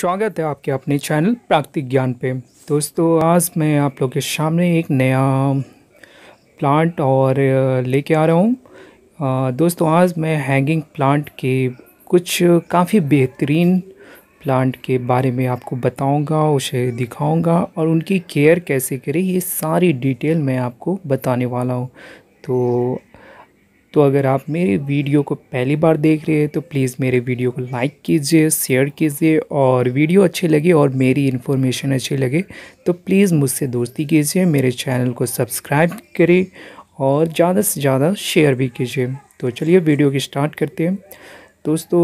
स्वागत है आपके अपने चैनल प्राकृतिक ज्ञान पे दोस्तों आज मैं आप लोग के सामने एक नया प्लांट और लेके आ रहा हूँ दोस्तों आज मैं हैंगिंग प्लांट के कुछ काफ़ी बेहतरीन प्लांट के बारे में आपको बताऊंगा उसे दिखाऊंगा और उनकी केयर कैसे करें ये सारी डिटेल मैं आपको बताने वाला हूँ तो तो अगर आप मेरे वीडियो को पहली बार देख रहे हैं तो प्लीज़ मेरे वीडियो को लाइक कीजिए शेयर कीजिए और वीडियो अच्छे लगे और मेरी इन्फॉर्मेशन अच्छी लगे तो प्लीज़ मुझसे दोस्ती कीजिए मेरे चैनल को सब्सक्राइब करें और ज़्यादा से ज़्यादा शेयर भी कीजिए तो चलिए वीडियो की स्टार्ट करते हैं दोस्तों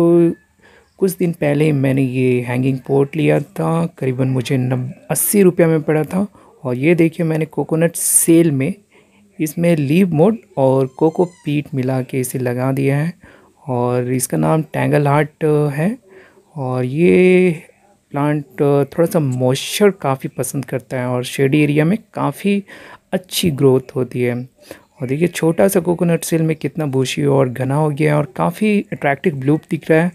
कुछ दिन पहले मैंने ये हैंगिंग पोर्ट लिया था करीबन मुझे नब अस्सी रुपये में पड़ा था और ये देखिए मैंने कोकोनट सेल में इसमें लीव मोड और कोको पीट मिला के इसे लगा दिया है और इसका नाम टैंगल हार्ट है और ये प्लांट थोड़ा सा मॉइस्चर काफ़ी पसंद करता है और शेडी एरिया में काफ़ी अच्छी ग्रोथ होती है और देखिए छोटा सा कोकोनट सेल में कितना भूसी और घना हो गया है और काफ़ी अट्रैक्टिव ब्लूप दिख रहा है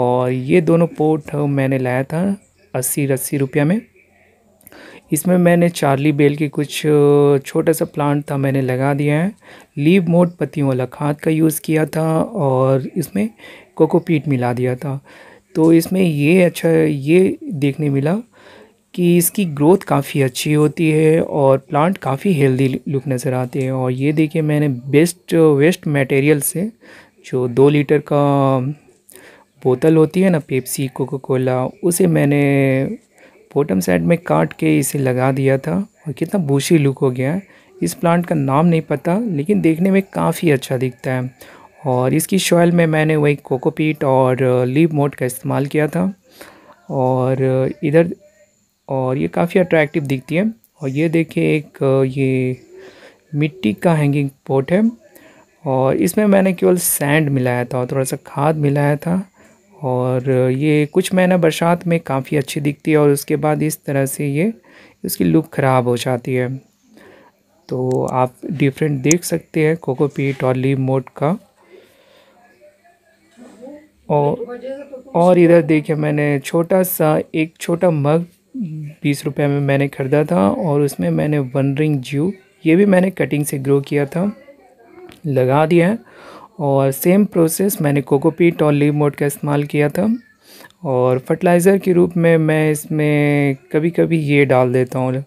और ये दोनों पोट मैंने लाया था अस्सी अस्सी रुपया में इसमें मैंने चार्ली बेल के कुछ छोटा सा प्लांट था मैंने लगा दिया है लीव मोड पत्तियों वाला खाद का यूज़ किया था और इसमें कोकोपीट मिला दिया था तो इसमें ये अच्छा ये देखने मिला कि इसकी ग्रोथ काफ़ी अच्छी होती है और प्लांट काफ़ी हेल्दी लुक नज़र आते हैं और ये देखिए मैंने बेस्ट वेस्ट मटेरियल से जो दो लीटर का बोतल होती है ना पेप्सी कोको कोला उसे मैंने बॉटम साइड में काट के इसे लगा दिया था और कितना बूशी लुक हो गया है इस प्लांट का नाम नहीं पता लेकिन देखने में काफ़ी अच्छा दिखता है और इसकी शॉयल में मैंने वही कोकोपीट और लीव uh, मोट का इस्तेमाल किया था और uh, इधर और ये काफ़ी अट्रैक्टिव दिखती है और ये देखिए एक uh, ये मिट्टी का हैंगिंग पोट है और इसमें मैंने केवल सैंड मिलाया था और थोड़ा सा खाद मिलाया था और ये कुछ महीना बरसात में काफ़ी अच्छी दिखती है और उसके बाद इस तरह से ये उसकी लुक ख़राब हो जाती है तो आप डिफरेंट देख सकते हैं कोकोपीट और लीव मोड का और और इधर देखिए मैंने छोटा सा एक छोटा मग बीस रुपए में मैंने ख़रीदा था और उसमें मैंने वन रिंग जू ये भी मैंने कटिंग से ग्रो किया था लगा दिया है और सेम प्रोसेस मैंने कोकोपीट और लीव मोड का इस्तेमाल किया था और फर्टिलाइज़र के रूप में मैं इसमें कभी कभी ये डाल देता हूँ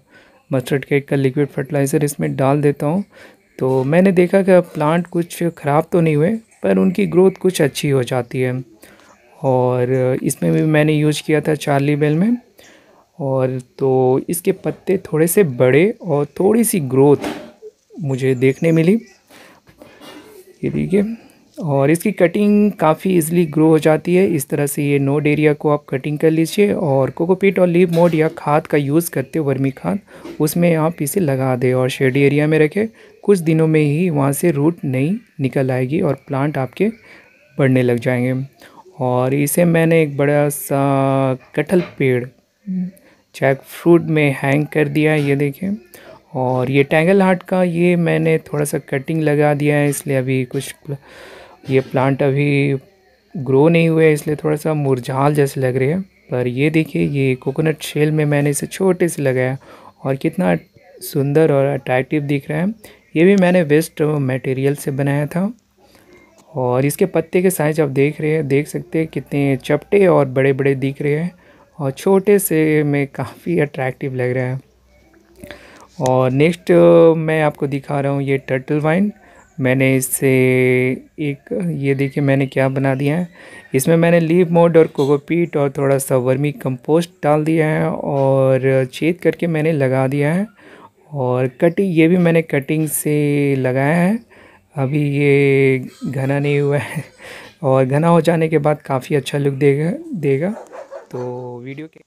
मस्टर्ड केक का लिक्विड फर्टिलाइज़र इसमें डाल देता हूँ तो मैंने देखा कि प्लांट कुछ ख़राब तो नहीं हुए पर उनकी ग्रोथ कुछ अच्छी हो जाती है और इसमें भी मैंने यूज किया था चार्ली बेल में और तो इसके पत्ते थोड़े से बड़े और थोड़ी सी ग्रोथ मुझे देखने मिली ये देखिए और इसकी कटिंग काफ़ी इजीली ग्रो हो जाती है इस तरह से ये नोड एरिया को आप कटिंग कर लीजिए और कोकोपीट और लीव मोड या खाद का यूज़ करते हो वर्मी खाद उसमें आप इसे लगा दें और शेडी एरिया में रखें कुछ दिनों में ही वहाँ से रूट नहीं निकल आएगी और प्लांट आपके बढ़ने लग जाएंगे और इसे मैंने एक बड़ा सा कटहल पेड़ जैक हम्म, फ्रूट में हैंग कर दिया है ये देखें और ये टैंगल हार्ट का ये मैंने थोड़ा सा कटिंग लगा दिया है इसलिए अभी कुछ ये प्लांट अभी ग्रो नहीं हुए इसलिए थोड़ा सा मुरझाल जैसे लग रहे हैं पर ये देखिए ये कोकोनट शेल में मैंने इसे छोटे से लगाया और कितना सुंदर और अट्रैक्टिव दिख रहा है ये भी मैंने वेस्ट मटेरियल से बनाया था और इसके पत्ते के साइज आप देख रहे हैं देख सकते हैं कितने चपटे और बड़े बड़े दिख रहे हैं और छोटे से में काफ़ी अट्रैक्टिव लग रहा है और नेक्स्ट मैं आपको दिखा रहा हूँ ये टर्टल वाइन मैंने इससे एक ये देखिए मैंने क्या बना दिया है इसमें मैंने लीव मोड और कोकोपीट और थोड़ा सा वर्मी कंपोस्ट डाल दिया है और छेद करके मैंने लगा दिया है और कटिंग ये भी मैंने कटिंग से लगाया है अभी ये घना नहीं हुआ है और घना हो जाने के बाद काफ़ी अच्छा लुक देगा देगा तो वीडियो के